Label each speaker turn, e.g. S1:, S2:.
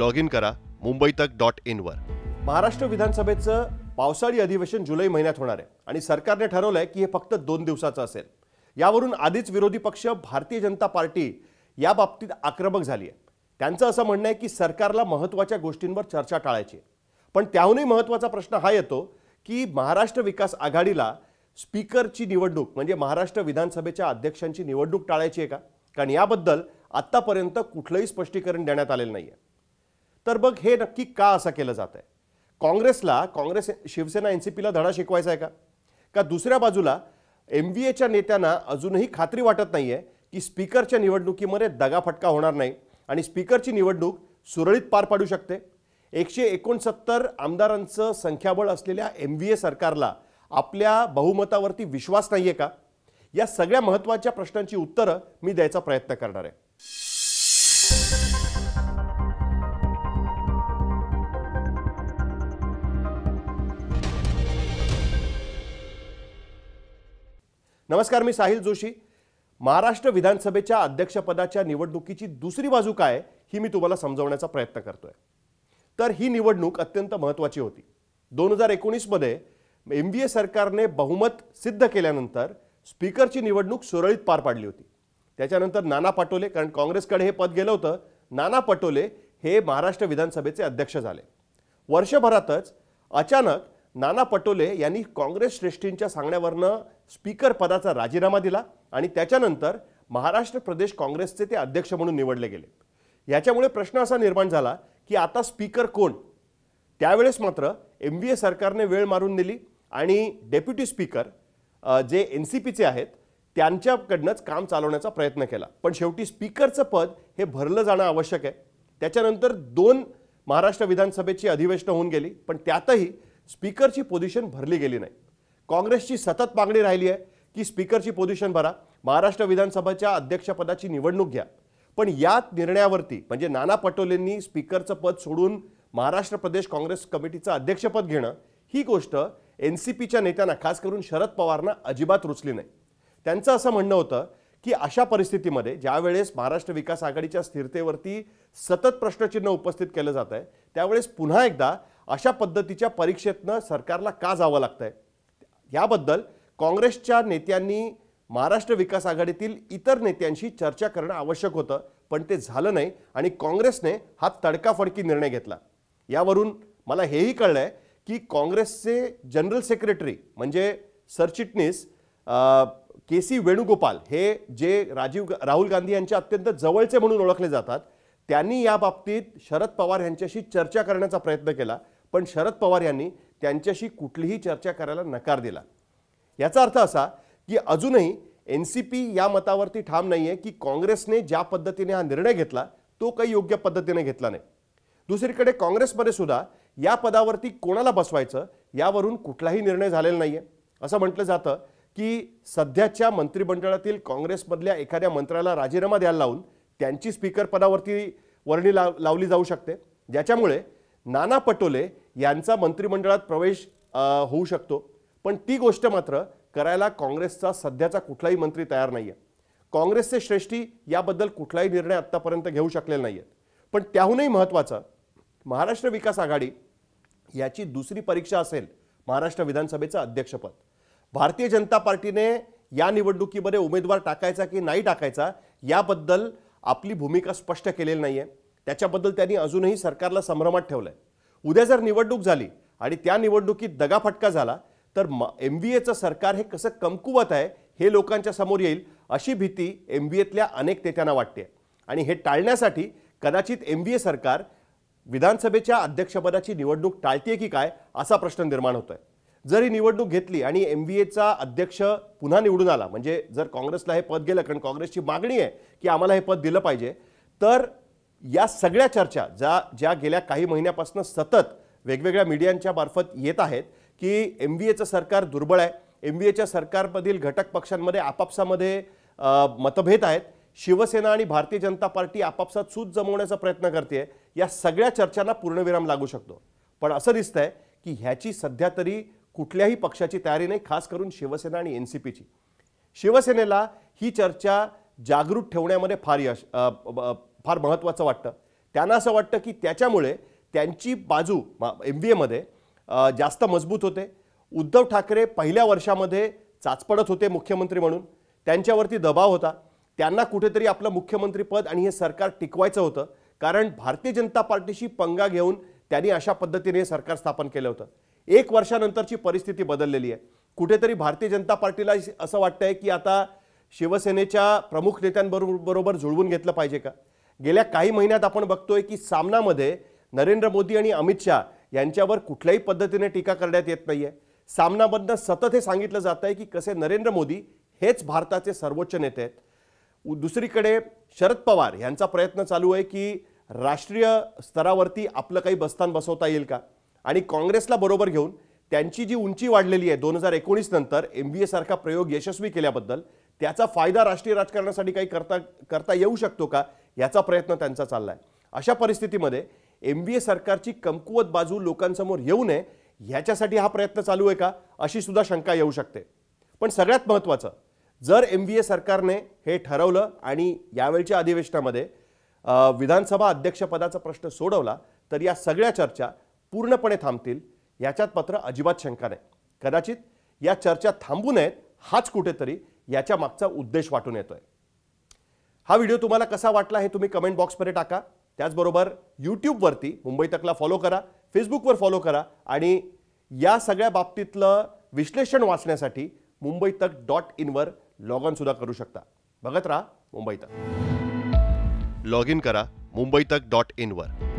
S1: log in करा मुंबई तक dot इनवर Maharashtra विधानसभेचं पावसाळी अधिवेशन जुलै महिन्यात होणार आहे आणि सरकारने ठरवलंय आहे की हे फक्त दोन दिवसाचं असेल यावरून आधीच विरोधी पक्ष भारतीय जनता पार्टी या बाबतीत आक्रमक झाली आहे त्यांचं असं म्हणणं आहे की सरकारला महत्त्वाच्या गोष्टींवर चर्चा टाळायची पण त्याहूनही महत्त्वाचा प्रश्न हा येतो की महाराष्ट्र विकास आघाडीला स्पीकरची निवडणूक म्हणजे महाराष्ट्र विधानसभेच्या अध्यक्षांची निवडणूक टाळायची आहे का कारण याबद्दल आत्तापर्यंत कुठलंही स्पष्टीकरण देण्यात आलेलं नाही आहे तर बघ हे नक्की का असं केलं जात आहे काँग्रेसला काँग्रेस शिवसेना एन सी पीला धडा शिकवायचा आहे का का दुसऱ्या बाजूला एम व्ही एच्या नेत्यांना अजूनही खात्री वाटत नाही आहे की स्पीकरच्या निवडणुकीमध्ये दगाफटका होणार नाही आणि स्पीकरची निवडणूक सुरळीत पार पाडू शकते एकशे एकोणसत्तर आमदारांचं संख्याबळ असलेल्या एम व्ही ए सरकारला आपल्या बहुमतावरती विश्वास नाही आहे का या सगळ्या महत्त्वाच्या प्रश्नांची उत्तरं मी द्यायचा प्रयत्न करणार आहे नमस्कार मी साहिल जोशी महाराष्ट्र विधानसभेच्या अध्यक्षपदाच्या निवडणुकीची दुसरी बाजू काय ही मी तुम्हाला समजवण्याचा प्रयत्न करतोय तर ही निवडणूक अत्यंत महत्त्वाची होती दोन हजार एकोणीसमध्ये एम बी ए सरकारने बहुमत सिद्ध केल्यानंतर स्पीकरची निवडणूक सुरळीत पार पाडली होती त्याच्यानंतर नाना पटोले कारण काँग्रेसकडे हे पद गेलं होतं नाना पटोले हे महाराष्ट्र विधानसभेचे अध्यक्ष झाले वर्षभरातच अचानक नाना पटोले यांनी काँग्रेस श्रेष्ठींच्या सांगण्यावरनं स्पीकर पदाचा राजीनामा दिला आणि त्याच्यानंतर महाराष्ट्र प्रदेश काँग्रेसचे ते अध्यक्ष म्हणून निवडले गेले याच्यामुळे प्रश्न असा निर्माण झाला की आता स्पीकर कोण त्यावेळेस मात्र एम व्ही ए सरकारने वेळ मारून दिली आणि डेप्युटी स्पीकर जे एन सी पीचे आहेत त्यांच्याकडनंच काम चालवण्याचा प्रयत्न केला पण शेवटी स्पीकरचं पद हे भरलं जाणं आवश्यक आहे त्याच्यानंतर दोन महाराष्ट्र विधानसभेची अधिवेशनं होऊन गेली पण त्यातही स्पीकरची पोझिशन भरली गेली नाही काँग्रेसची सतत मागणी राहिली आहे की स्पीकरची पोझिशन भरा महाराष्ट्र विधानसभेच्या अध्यक्षपदाची निवडणूक घ्या पण या निर्णयावरती म्हणजे नाना पटोलेंनी स्पीकरचं पद सोडून महाराष्ट्र प्रदेश काँग्रेस कमिटीचं अध्यक्षपद घेणं ही गोष्ट एन सी पीच्या नेत्यांना खास करून शरद पवारना अजिबात रुचली नाही त्यांचं असं म्हणणं होतं की अशा परिस्थितीमध्ये ज्यावेळेस महाराष्ट्र विकास आघाडीच्या स्थिरतेवरती सतत प्रश्नचिन्ह उपस्थित केलं जात आहे त्यावेळेस पुन्हा एकदा अशा पद्धतीच्या परीक्षेतनं सरकारला का जावं लागतंय याबद्दल काँग्रेसच्या नेत्यांनी महाराष्ट्र विकास आघाडीतील इतर नेत्यांशी चर्चा करणं आवश्यक होतं पण ते झालं नाही आणि काँग्रेसने हा तडकाफडकी निर्णय घेतला यावरून मला हेही कळलं आहे की काँग्रेसचे जनरल सेक्रेटरी म्हणजे सरचिटणीस के सी वेणुगोपाल हे जे राजीव राहुल गांधी यांच्या अत्यंत जवळचे म्हणून ओळखले जातात त्यांनी याबाबतीत शरद पवार यांच्याशी चर्चा करण्याचा प्रयत्न केला पण शरद पवार यांनी त्यांच्याशी कुठलीही चर्चा करायला नकार दिला याचा अर्थ असा की अजूनही एन सी पी या मतावरती ठाम नाही आहे की काँग्रेसने ज्या पद्धतीने हा निर्णय घेतला तो काही योग्य पद्धतीने घेतला नाही दुसरीकडे काँग्रेसमध्ये सुद्धा या पदावरती कोणाला बसवायचं यावरून कुठलाही निर्णय झालेला नाही आहे असं म्हटलं जातं की सध्याच्या मंत्रिमंडळातील काँग्रेसमधल्या एखाद्या मंत्र्याला राजीनामा द्यायला लावून त्यांची स्पीकर पदावरती वर्णी लाव लावली जाऊ शकते ज्याच्यामुळे नाना पटोले यांचा मंत्रिमंडळात प्रवेश होऊ शकतो पण ती गोष्ट मात्र करायला काँग्रेसचा सध्याचा कुठलाही मंत्री तयार नाही आहे काँग्रेसचे श्रेष्ठी याबद्दल कुठलाही निर्णय आत्तापर्यंत घेऊ शकलेला नाही आहेत पण त्याहूनही महत्त्वाचं महाराष्ट्र विकास आघाडी याची दुसरी परीक्षा असेल महाराष्ट्र विधानसभेचं अध्यक्षपद भारतीय जनता पार्टीने या निवडणुकीमध्ये उमेदवार टाकायचा की नाही टाकायचा याबद्दल आपली भूमिका स्पष्ट केलेली नाही आहे त्याच्याबद्दल त्यांनी अजूनही सरकारला संभ्रमात ठेवलं आहे उद्या जर निवडणूक झाली आणि त्या निवडणुकीत दगाफटका झाला तर म एम व्ही एचं सरकार हे कसं कमकुवत आहे हे लोकांच्या समोर येईल अशी भीती एम व्ही एतल्या अनेक नेत्यांना वाटते आणि हे टाळण्यासाठी कदाचित एम व्ही ए सरकार विधानसभेच्या अध्यक्षपदाची निवडणूक टाळते की काय असा प्रश्न निर्माण होतोय जर ही निवडणूक घेतली आणि एम व्ही एचा अध्यक्ष पुन्हा निवडून आला म्हणजे जर काँग्रेसला हे पद गेलं कारण काँग्रेसची मागणी आहे की आम्हाला हे पद दिलं पाहिजे तर या सगळ्या चर्चा ज्या ज्या गेल्या काही महिन्यापासून सतत वेगवेगळ्या मीडियांच्या मार्फत येत आहेत की एम व्ही एचं सरकार दुर्बळ आहे एम व्ही एच्या सरकारमधील घटक पक्षांमध्ये आपापसामध्ये मतभेद आहेत शिवसेना आणि भारतीय जनता पार्टी आपापसात सूत जमवण्याचा प्रयत्न करते या सगळ्या चर्चांना पूर्णविराम लागू शकतो पण असं दिसतंय की ह्याची सध्या तरी कुठल्याही पक्षाची तयारी नाही खास करून शिवसेना आणि एन सी पीची शिवसेनेला ही चर्चा जागृत ठेवण्यामध्ये फार यश फार महत्त्वाचं वाटतं त्यांना असं वाटतं की त्याच्यामुळे त्यांची बाजू एम बी एमध्ये जास्त मजबूत होते उद्धव ठाकरे पहिल्या वर्षामध्ये चाचपडत होते मुख्यमंत्री म्हणून त्यांच्यावरती दबाव होता त्यांना कुठेतरी आपलं मुख्यमंत्रीपद आणि हे सरकार टिकवायचं होतं कारण भारतीय जनता पार्टीशी पंगा घेऊन त्यांनी अशा पद्धतीने हे सरकार स्थापन केलं होतं एक वर्षानंतरची परिस्थिती बदललेली आहे कुठेतरी भारतीय जनता पार्टीला असं वाटतंय की आता शिवसेनेच्या प्रमुख नेत्यांबरोबर जुळवून घेतलं पाहिजे का गेल्या काही महिन्यात आपण बघतोय की सामनामध्ये नरेंद्र मोदी आणि अमित शाह यांच्यावर कुठल्याही पद्धतीने टीका करण्यात येत नाही आहे सामनाबद्दल सतत हे सांगितलं जात आहे की कसे नरेंद्र मोदी हेच भारताचे सर्वोच्च नेते आहेत दुसरीकडे शरद पवार यांचा प्रयत्न चालू आहे की राष्ट्रीय स्तरावरती आपलं काही बस्तान बसवता येईल का आणि काँग्रेसला बरोबर घेऊन त्यांची जी उंची वाढलेली आहे दोन हजार एकोणीस नंतर एम बी सारखा प्रयोग यशस्वी केल्याबद्दल त्याचा फायदा राष्ट्रीय राजकारणासाठी काही करता करता येऊ शकतो का याचा प्रयत्न त्यांचा चालला आहे अशा परिस्थितीमध्ये एम बी ए सरकारची कमकुवत बाजू लोकांसमोर येऊ नये ह्याच्यासाठी हा प्रयत्न चालू आहे का अशी सुद्धा शंका येऊ शकते पण सगळ्यात महत्त्वाचं जर एम बी ए सरकारने हे ठरवलं आणि यावेळच्या अधिवेशनामध्ये विधानसभा अध्यक्षपदाचा प्रश्न सोडवला तर या सगळ्या चर्चा पूर्णपणे थांबतील याच्यात मात्र अजिबात शंका नाही कदाचित या चर्चा थांबू नयेत हाच कुठेतरी याच्या मागचा उद्देश वाटून येतोय हा व्हिडिओ तुम्हाला कसा वाटला हे तुम्ही कमेंट बॉक्समध्ये टाका त्याचबरोबर यूट्यूबवरती मुंबई तकला फॉलो करा फेसबुकवर फॉलो करा आणि या सगळ्या बाबतीतलं विश्लेषण वाचण्यासाठी मुंबई तक डॉट इनवर लॉग सुद्धा करू शकता बघत राहा मुंबई तक लॉग इन करा मुंबई तक डॉट इनवर